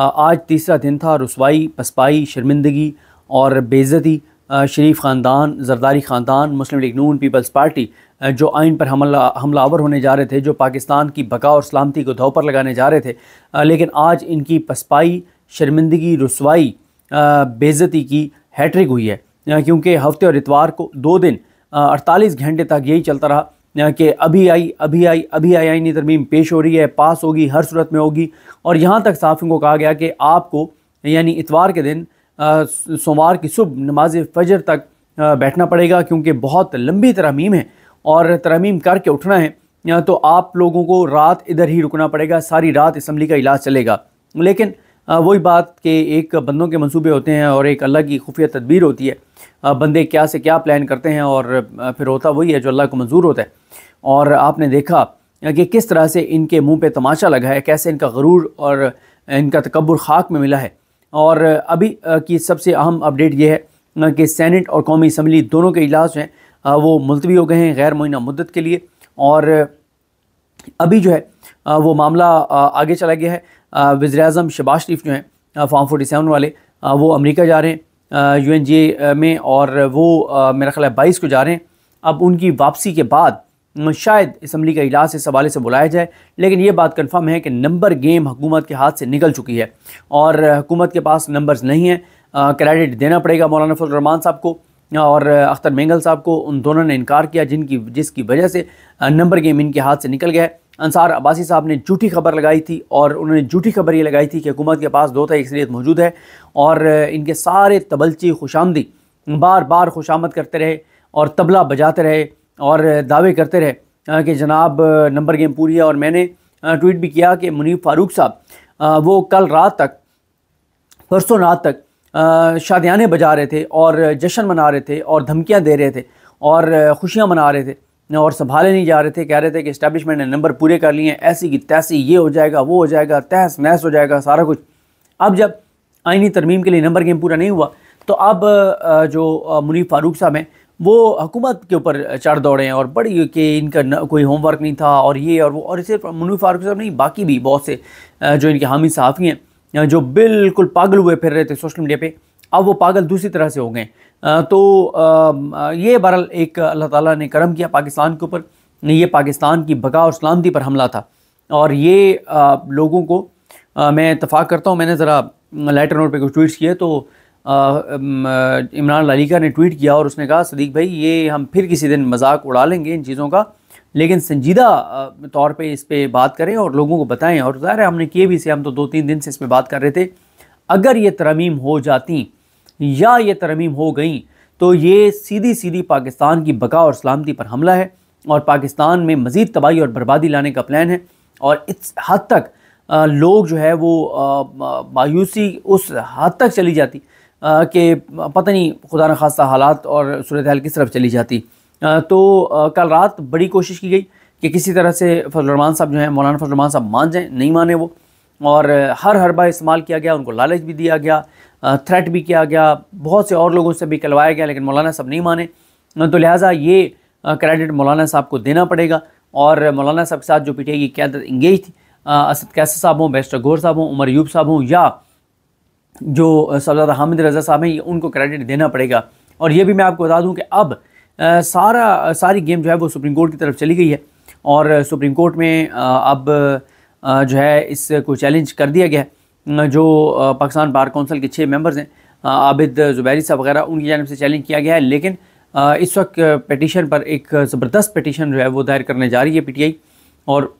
आज तीसरा दिन था रसवाई पसपाई शर्मिंदगी और बेज़ती शरीफ ख़ानदान जरदारी ख़ानदान मुस्लिम लीग नून पीपल्स पार्टी जो आइन पर हमला हमलावर होने जा रहे थे जो पाकिस्तान की बका और सलामती को धोपर पर लगाने जा रहे थे लेकिन आज इनकी पसपाई शर्मिंदगी रसवाई बेज़ती की हैट्रिक हुई है क्योंकि हफ्ते और इतवार को दो दिन अड़तालीस घंटे तक यही चलता रहा कि अभी आई अभी आई अभी आई आईनी तरमीम पेश हो रही है पास होगी हर सूरत में होगी और यहाँ तक साफियों को कहा गया कि आपको यानी इतवार के दिन सोमवार की सुबह नमाज फजर तक बैठना पड़ेगा क्योंकि बहुत लंबी तरमीम है और तरमीम करके उठना है तो आप लोगों को रात इधर ही रुकना पड़ेगा सारी रात इसम्बली का इलाज चलेगा लेकिन वही बात कि एक बंदों के मंसूबे होते हैं और एक अल्लाह की खुफिया तदबीर होती है बंदे क्या से क्या प्लान करते हैं और फिर होता वही है जो अल्लाह को मंजूर होता है और आपने देखा कि किस तरह से इनके मुंह पे तमाशा लगा है कैसे इनका गरूर और इनका तकबर खाक में मिला है और अभी की सबसे अहम अपडेट ये है कि सैनट और कौमी इसम्बली दोनों के इलाज हैं वो मुलतवी हो गए हैं गैर मुइना मदत के लिए और अभी जो है वो मामला आगे चला गया है वज़र अजम शबाज शरीफ जो हैं फॉर्म फोर्टी सेवन वाले वो अमरीका जा रहे हैं यू एन जी में और वो मेरा ख्याल है बाईस को जा रहे हैं अब उनकी वापसी के बाद शायद इसम्बली का इजलास इस हवाले से बुलाया जाए लेकिन ये बात कन्फर्म है कि नंबर गेम हुकूमत के हाथ से निकल चुकी है और हुकूमत के पास नंबर्स नहीं हैं क्रेडिट देना पड़ेगा मौलाना फजलरहमान साहब को और अख्तर मेंगल साहब को उन दोनों ने इनकार किया जिनकी जिसकी वजह से नंबर गेम इनके हाथ से निकल गया अंसार अब्बासी साहब ने झूठी खबर लगाई थी और उन्होंने झूठी खबर ये लगाई थी कि हुकूमत के पास दो तय अक्सरीत मौजूद है और इनके सारे तबलची खुशामदी बार बार खुशामद करते रहे और तबला बजाते रहे और दावे करते रहे कि जनाब नंबर गेम पूरी है और मैंने ट्वीट भी किया कि मुनीब फ़ारूक साहब वो कल रात तक परसों रात तक शादियाने बजा रहे थे और जश्न मना रहे थे और धमकियाँ दे रहे थे और खुशियाँ मना रहे थे और संभाले नहीं जा रहे थे कह रहे थे कि इस्टेबलिशमेंट ने नंबर पूरे कर लिए हैं ऐसी कि तैसी ये हो जाएगा वो हो जाएगा तहस नहस हो जाएगा सारा कुछ अब जब आइनी तरमीम के लिए नंबर गेम पूरा नहीं हुआ तो अब जो मुनी फारूक साहब हैं वो हुकूमत के ऊपर चढ़ दौड़े हैं और बड़ी कि इनका न, कोई होमवर्क नहीं था और ये और वो और इसे मुनी फारूक साहब नहीं बाकी भी बहुत से जो इनके हामी साफ़ी हैं जो बिल्कुल पागल हुए फिर रहे थे सोशल मीडिया पे अब वो पागल दूसरी तरह से हो गए तो ये बहरल एक अल्लाह ताला ने करम किया पाकिस्तान के ऊपर ये पाकिस्तान की बका और सलामती पर हमला था और ये लोगों को मैं इतफाक़ करता हूँ मैंने ज़रा लेटर नोट पे कुछ ट्वीट्स किए तो इमरान लालिका ने ट्वीट किया और उसने कहा सदीक भाई ये हम फिर किसी दिन मजाक उड़ा लेंगे इन चीज़ों का लेकिन संजीदा तौर पे इस पर बात करें और लोगों को बताएं और ज़ाहिर है हमने किए भी से हम तो दो तीन दिन से इस पर बात कर रहे थे अगर ये तरमीम हो जाती या ये तरमीम हो गई तो ये सीधी सीधी पाकिस्तान की बका और सलामती पर हमला है और पाकिस्तान में मज़ीद तबाही और बर्बादी लाने का प्लान है और इस हद तक लोग जो है वो मायूसी उस हद तक चली जाती कि पता नहीं खुदा न खासा हालात और सूरत हाल किस तरफ चली जाती तो कल रात बड़ी कोशिश की गई कि किसी तरह से फजलरमान साहब जो हैं मौलाना फजलरमान साहब मान जाएँ नहीं माने वो और हर हरबा इस्तेमाल किया गया उनको लालच भी दिया गया थ्रेट भी किया गया बहुत से और लोगों से भी करवाया गया लेकिन मौलाना साहब नहीं माने तो लिहाजा ये क्रेडिट मौलाना साहब को देना पड़ेगा और मौलाना साहब के साथ जो पीटीआई की क्यादत इंगेज थी असद कैसर साहब हों बैस्टर घोर साहब हों उमर यूब साहब हों या जो सरदार हामिद रजा साहब हैं उनको क्रेडिट देना पड़ेगा और ये भी मैं आपको बता दूँ कि अब सारा सारी गेम जो है वो सुप्रीम कोर्ट की तरफ चली गई है और सुप्रीम कोर्ट में अब जो है इसको चैलेंज कर दिया गया है जो पाकिस्तान बार काउंसिल के छः मेंबर्स हैं आबिद जुबैरी साहब वगैरह उनकी जानब से चैलेंज किया गया है लेकिन इस वक्त पटिशन पर एक ज़बरदस्त पटिशन जो है वो दायर करने जा रही है पी और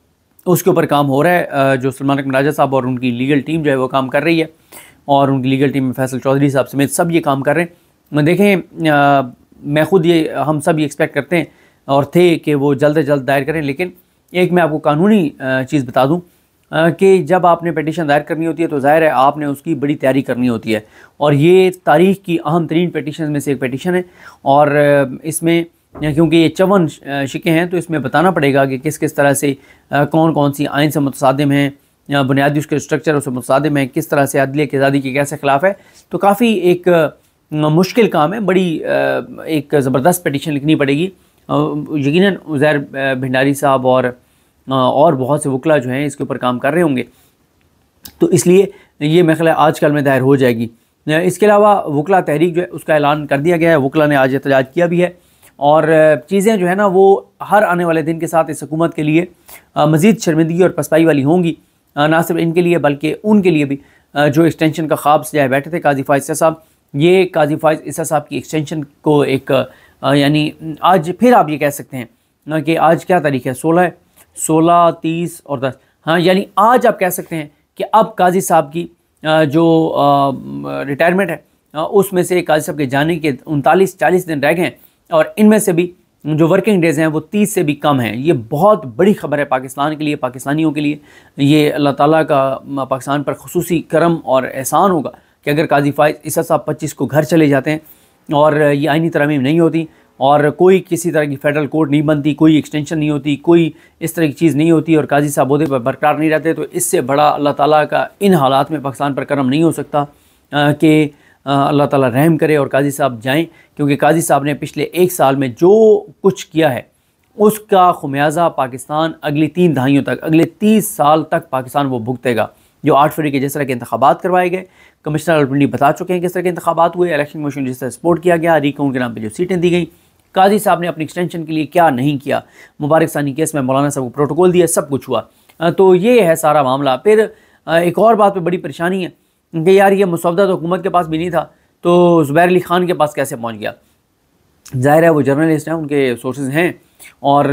उसके ऊपर काम हो रहा है जो सलमान अकम राजा साहब और उनकी लीगल टीम जो है वो काम कर रही है और उनकी लीगल टीम में फैसल चौधरी साहब समेत सब ये काम कर रहे हैं देखें मैं खुद ये हम सब ये एक्सपेक्ट करते हैं और थे कि वो जल्द से जल्द दायर करें लेकिन एक मैं आपको कानूनी चीज़ बता दूं कि जब आपने पटिशन दायर करनी होती है तो ज़ाहिर है आपने उसकी बड़ी तैयारी करनी होती है और ये तारीख़ की अहम तरीन पटिशन में से एक पटिशन है और इसमें क्योंकि ये चवन शिके हैं तो इसमें बताना पड़ेगा कि किस किस तरह से कौन कौन सी आयन से मुतदम हैं बुनियादी उसके स्ट्रक्चर उससे मुतदम है किस तरह से अदलिया की आज़ादी के कैसे खिलाफ है तो काफ़ी एक मुश्किल काम है बड़ी एक ज़बरदस्त पटिशन लिखनी पड़ेगी यकीन उज़ैर भंडारी साहब और और बहुत से वकला जो हैं इसके ऊपर काम कर रहे होंगे तो इसलिए ये मेरा आज आजकल में दायर हो जाएगी इसके अलावा वकला तहरीक जो है उसका ऐलान कर दिया गया है वकला ने आज एहतजाज किया भी है और चीज़ें जो है ना वो हर आने वाले दिन के साथ इस हकूमत के लिए मज़ीद शर्मिंदगी और पसपाई वाली होंगी ना सिर्फ इनके लिए बल्कि उनके लिए भी जो एक्सटेंशन का ख्वाब सजाए बैठे थे काजी फायसा साहब ये काजी फायज ईसा साहब की एक्सटेंशन को एक यानी आज फिर आप ये कह सकते हैं ना कि आज क्या तारीख है सोलह है सोलह तीस और दस हाँ यानी आज आप कह सकते हैं कि अब काजी साहब की जो रिटायरमेंट है उसमें से काजी साहब के जाने के उनतालीस चालीस दिन रह गए हैं और इनमें से भी जो वर्किंग डेज़ हैं वो तीस से भी कम हैं ये बहुत बड़ी खबर है पाकिस्तान के लिए पाकिस्तानियों के लिए ये अल्लाह ताला का पाकिस्तान पर खसूसी करम और एहसान होगा कि अगर काजी फाइज इस साहब पच्चीस को घर चले जाते हैं और ये आइनी तरमीम नहीं होती और कोई किसी तरह की फेडरल कोर्ट नहीं बनती कोई एक्सटेंशन नहीं होती कोई इस तरह की चीज़ नहीं होती और काजी साहब अहदे पर बरकरार नहीं रहते तो इससे बड़ा अल्लाह ताला का इन हालात में पाकिस्तान पर करम नहीं हो सकता कि अल्लाह ताला रहम करे और काजी साहब जाएं क्योंकि काजी साहब ने पिछले एक साल में जो कुछ किया है उसका खुमियाजा पाकिस्तान अगली तीन दहाइयों तक अगले तीस साल तक पाकिस्तान वो भुगतेगा जो आठ फरवरी के जिस तरह के इंतबात करवाए गए कमिश्नर ऑलरेडी बता चुके हैं किस तरह के इंतबात हुए इलेक्शन कमीशन जिस तरह सपोर्ट किया गया रिकाउंट के नाम पर जो सीटें दी गई काजी साहब ने अपनी एक्सटेंशन के लिए क्या नहीं किया मुबारक सानी केस में मौलाना साहब को प्रोटोकॉल दिया सब कुछ हुआ तो ये है सारा मामला फिर एक और बात पर बड़ी परेशानी है कि यार ये मुसवदा तो हुकूमत के पास भी नहीं था तो ज़ुबैर अली खान के पास कैसे पहुँच गया ज़ाहिर है वो जर्नलिस्ट हैं उनके सोर्सेज हैं और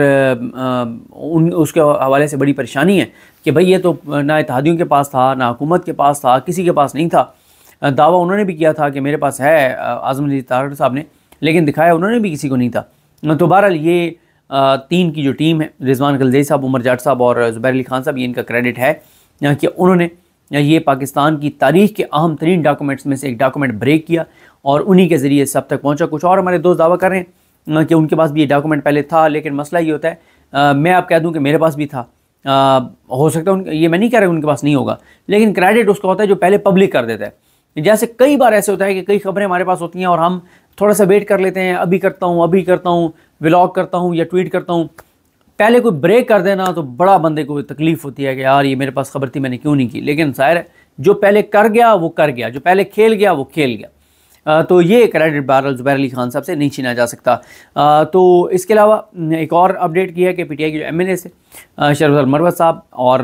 उन उसके हवाले से बड़ी परेशानी है कि भाई ये तो ना इतिहादियों के पास था ना हुकूमत के पास था किसी के पास नहीं था दावा उन्होंने भी किया था कि मेरे पास है आज़म अली तार साहब ने लेकिन दिखाया उन्होंने भी किसी को नहीं था तो बहरहाल ये तीन की जो टीम है रिजवान गलजई साहब उमर जाट साहब और ज़ुबैर अली खान साहब ये इनका क्रेडिट है कि उन्होंने ये पाकिस्तान की तारीख के अहम तरीन डॉक्यूमेंट्स में से एक डॉक्यूमेंट ब्रेक किया और उन्हीं के ज़रिए सब तक पहुँचा कुछ और हमारे दोस्त दावा कर रहे हैं कि उनके पास भी ये डॉक्यूमेंट पहले था लेकिन मसला ये होता है आ, मैं आप कह दूं कि मेरे पास भी था आ, हो सकता है उन ये मैं नहीं कह रहा उनके पास नहीं होगा लेकिन क्रेडिट उसका होता है जो पहले पब्लिक कर देता है जैसे कई बार ऐसे होता है कि कई खबरें हमारे पास होती हैं और हम थोड़ा सा वेट कर लेते हैं अभी करता हूँ अभी करता हूँ व्लॉग करता हूँ या ट्वीट करता हूँ पहले कोई ब्रेक कर देना तो बड़ा बंदे को तकलीफ़ होती है कि यार ये मेरे पास खबर थी मैंने क्यों नहीं की लेकिन शायर जो पहले कर गया वो कर गया जो पहले खेल गया वो खेल गया तो ये क्रेडिट बैरल ज़ुबैर अली खान साहब से नहीं छीना जा सकता तो इसके अलावा एक और अपडेट किया है कि पी टी आई के जो एम एन ए से शरफल मरवत साहब और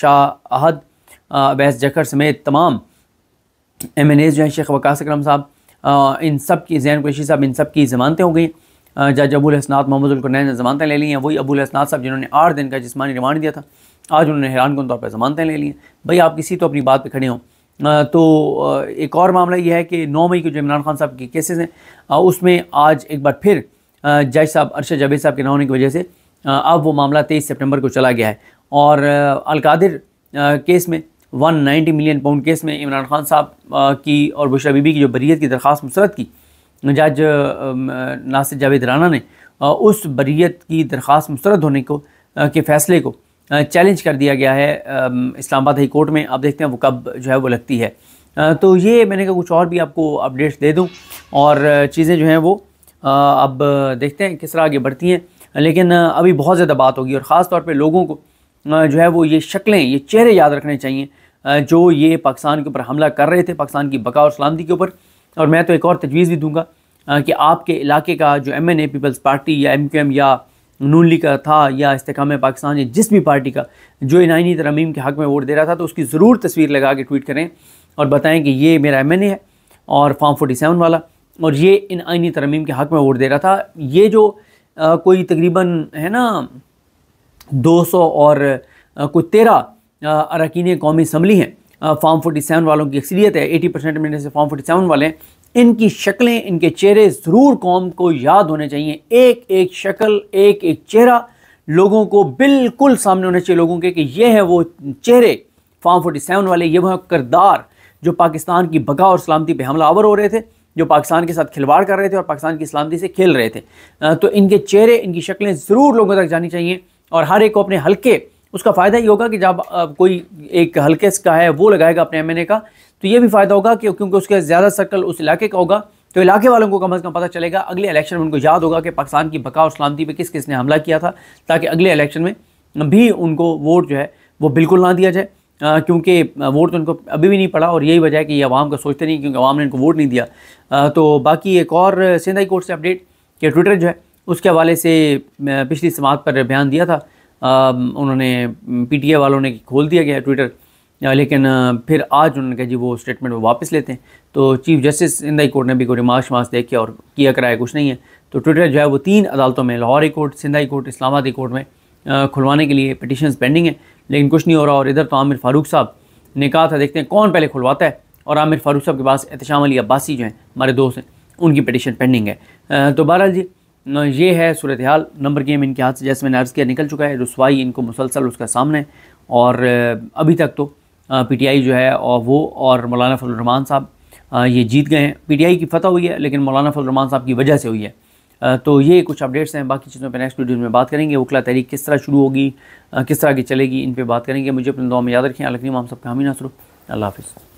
शाह अहद अबैस जखर समेत तमाम एम एन एज़ जो हैं शेख वकास अक्रम साहब इन सब की जैन कुशी साहब इन सब की ज़मानतें हो गई जज अबुल हसनात मोहम्मदुलकुरैन ने ज़मानतें ले ली हैं वही अबुल हसनात साहब जिन्होंने आठ दिन का जिसमानी रिमांड दिया था आज उन्होंने हैरान कौन तौर पर ज़मानतें ले ली हैं भाई आप किसी तो अपनी बात पर खड़े हों तो एक और मामला यह है कि नौ मई को जो इमरान खान साहब के केसेस हैं उसमें आज एक बार फिर जज साहब अरशद जावेद साहब के ना होने की वजह से अब वो मामला तेईस सेप्टेम्बर को चला गया है और अलकादिर केस में 190 मिलियन पाउंड केस में इमरान खान साहब की और बुशरा बीबी की जो बरीत की दरख्वास्त मुसरत की जज नासिर जावेद राना ने उस बरीत की दरख्वास्त मुसरत होने को के फ़ैसले को चैलेंज कर दिया गया है इस्लामाबाद हाई कोर्ट में आप देखते हैं वो कब जो है वो लगती है तो ये मैंने कहा कुछ और भी आपको अपडेट्स दे दूं और चीज़ें जो हैं वो अब देखते हैं किस तरह आगे बढ़ती हैं लेकिन अभी बहुत ज़्यादा बात होगी और ख़ास तौर पर लोगों को जो है वो ये शक्लें ये चेहरे याद रखने चाहिए जो ये पाकिस्तान के ऊपर हमला कर रहे थे पाकिस्तान की बका और सलामती के ऊपर और मैं तो एक और तजवीज़ भी दूँगा कि आपके इलाके का जो M N A Peoples Party या एम क्यू एम या नून लीग का था या इसकाम पाकिस्तान या जिस भी पार्टी का जो इनायनी तरमीम के हक़ में वोट दे रहा था तो उसकी ज़रूर तस्वीर लगा के ट्वीट करें और बताएं कि ये मेरा एम है और फॉर्म फोर्टी सेवन वाला और ये इन आइनी तरमीम के हक़ में वोट दे रहा था ये जो आ, कोई तकरीबन है ना 200 और आ, कोई तेरह अरकान कौमी इसम्बली हैं फॉर्म फोटी सेवन वालों की अक्सरियत है एटी परसेंट मेरे से फॉर्म फोर्टी सेवन वाले हैं इनकी शक्लें इनके चेहरे ज़रूर कौम को याद होने चाहिए एक एक शक्ल एक एक चेहरा लोगों को बिल्कुल सामने होने चाहिए लोगों के कि ये है वो चेहरे फार्म फोर्टी सेवन वाले ये वह करदार जो पाकिस्तान की बगा और सलामती पर हमला आवर हो रहे थे जो पाकिस्तान के साथ खिलवाड़ कर रहे थे और पाकिस्तान की सलामती से खेल रहे थे तो इनके चेहरे इनकी शक्लें ज़रूर लोगों तक जानी चाहिए और हर एक को अपने हल्के उसका फ़ायदा ये होगा कि जब कोई एक हल्के का है वो लगाएगा अपने एम का तो ये भी फ़ायदा होगा कि क्योंकि उसके ज़्यादा सर्कल उस इलाके का होगा तो इलाके वालों को कम अज़ कम पता चलेगा अगले इलेक्शन में उनको याद होगा कि पाकिस्तान की बका और सलामती पर किस किस ने हमला किया था ताकि अगले इलेक्शन में भी उनको वोट जो है वो बिल्कुल ना दिया जाए क्योंकि वोट तो उनको अभी भी नहीं पड़ा और यही वजह है कि ये आवाम का सोचते नहीं क्योंकि आवाम ने इनको वोट नहीं दिया आ, तो बाकी एक और सिंध हाई कोर्ट से अपडेट कि ट्विटर जो है उसके हवाले से पिछली समात पर बयान दिया था उन्होंने पीटीआई वालों ने खोल दिया गया ट्विटर लेकिन फिर आज उन्होंने कहा जी वो स्टेटमेंट वो वापस लेते हैं तो चीफ जस्टिस इंदाई कोर्ट ने भी कोई मार्च मार्च देख किया और किया कराया कुछ नहीं है तो ट्विटर जो है वो तीन अदालतों में Lahore high court Sindh high court Islamabad high court में खुलवाने के लिए पटिशन पेंडिंग है लेकिन कुछ नहीं हो रहा और इधर तो आमिर फारूक साहब ने कहा था देखते हैं कौन पहले खुलवाता है और आमिर फारूक साहब के पास एहतम अली अब्बासी जो हैं हमारे दोस्त हैं उनकी पटिशन पेंडिंग है तो बहरहाल जी ये है सूरत हाल नंबर गेम इनके हाथ से जैसे मैंने अर्ज़ किया निकल चुका है रसवाई इनको मुसलसल उसका सामने है और अभी तक तो पीटीआई जो है और वो और मौलाना फजलरहमान साहब ये जीत गए हैं पीटीआई की फतह हुई है लेकिन मौलाना फजलरहमान साहब की वजह से हुई है तो ये कुछ अपडेट्स हैं बाकी चीज़ों पर नेक्स्ट वीडियो में बात करेंगे वकला तहरीक किस तरह शुरू होगी किस तरह की चलेगी इन पर बात करेंगे मुझे अपने दुआ में याद रखें अलग इमाम सब का हामी नासरू अल्लाह हाफिज़